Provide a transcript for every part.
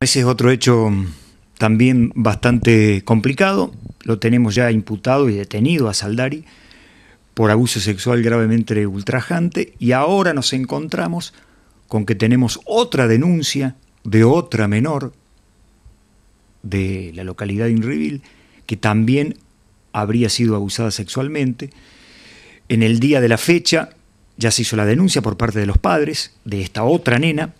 Ese es otro hecho también bastante complicado. Lo tenemos ya imputado y detenido a Saldari por abuso sexual gravemente ultrajante y ahora nos encontramos con que tenemos otra denuncia de otra menor de la localidad de Inrivil que también habría sido abusada sexualmente. En el día de la fecha ya se hizo la denuncia por parte de los padres de esta otra nena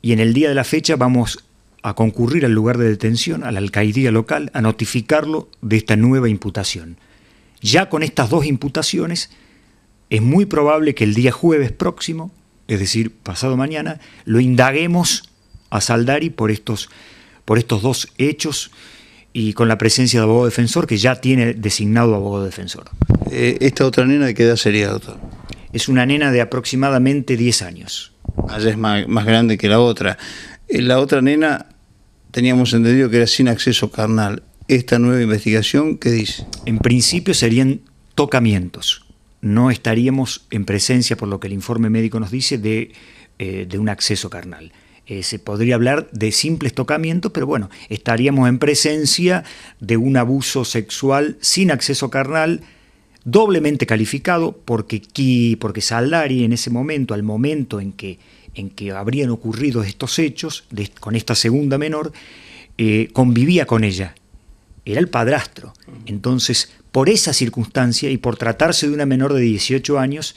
y en el día de la fecha vamos a concurrir al lugar de detención, a la alcaldía local, a notificarlo de esta nueva imputación. Ya con estas dos imputaciones, es muy probable que el día jueves próximo, es decir, pasado mañana, lo indaguemos a Saldari por estos, por estos dos hechos y con la presencia de abogado defensor que ya tiene designado abogado defensor. Eh, ¿Esta otra nena de qué edad sería, doctor? Es una nena de aproximadamente 10 años. Allá ah, es más, más grande que la otra. Eh, la otra nena teníamos entendido que era sin acceso carnal. Esta nueva investigación, ¿qué dice? En principio serían tocamientos. No estaríamos en presencia, por lo que el informe médico nos dice, de, eh, un acceso carnal. Eh, se podría hablar de simples tocamientos, pero bueno, estaríamos en presencia de un abuso sexual sin acceso carnal, doblemente calificado, porque, porque Saldari en ese momento, al momento en que en que habrían ocurrido estos hechos con esta segunda menor, eh, convivía con ella. Era el padrastro. Entonces, por esa circunstancia y por tratarse de una menor de 18 años,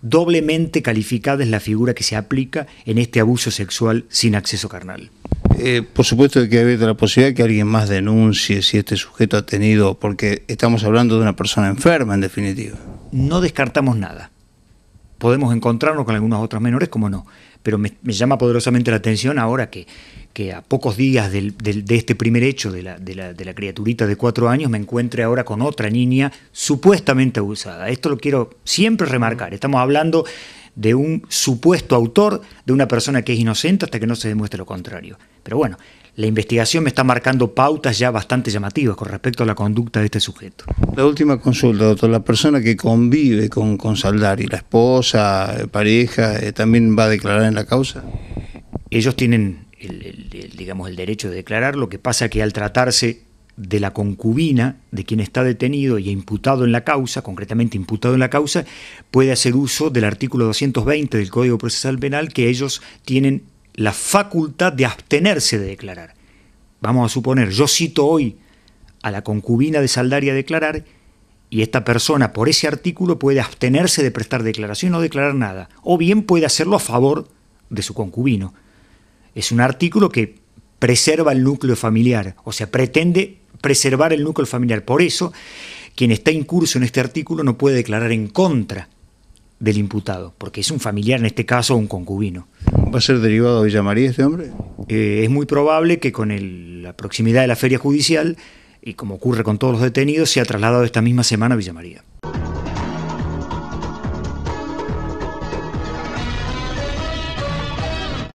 doblemente calificada es la figura que se aplica en este abuso sexual sin acceso carnal. Eh, por supuesto que ha la posibilidad de que alguien más denuncie si este sujeto ha tenido, porque estamos hablando de una persona enferma en definitiva. No descartamos nada podemos encontrarnos con algunas otras menores, como no. Pero me, llama poderosamente la atención ahora que, que a pocos días de este primer hecho de la, de, la, de la, criaturita de cuatro años me encuentre ahora con otra niña supuestamente abusada. Esto lo quiero siempre remarcar. Estamos hablando de un supuesto autor, de una persona que es inocente hasta que no se demuestre lo contrario. Pero bueno, la investigación me está marcando pautas ya bastante llamativas con respecto a la conducta de este sujeto. La última consulta, doctor, la persona que convive con, con Saldari, la esposa, eh, pareja, eh, también va a declarar en la causa. Ellos tienen el, digamos, el derecho de declarar, lo que pasa que al tratarse de la concubina de quien está detenido y imputado en la causa, concretamente imputado en la causa, puede hacer uso del artículo 220 del Código Procesal Penal que ellos tienen la facultad de abstenerse de declarar. Vamos a suponer, yo cito hoy a la concubina de Saldaria a declarar y esta persona por ese artículo puede abstenerse de prestar declaración o declarar nada, o bien puede hacerlo a favor de su concubino. Es un artículo que preserva el núcleo familiar, o sea, pretende preservar el núcleo familiar. Por eso, quien está incurso en este artículo no puede declarar en contra del imputado, porque es un familiar, en este caso un concubino. ¿Va a ser derivado a Villamaría este hombre? Eh, es muy probable que con la proximidad de la feria judicial, y como ocurre con todos los detenidos, se ha trasladado esta misma semana a Villa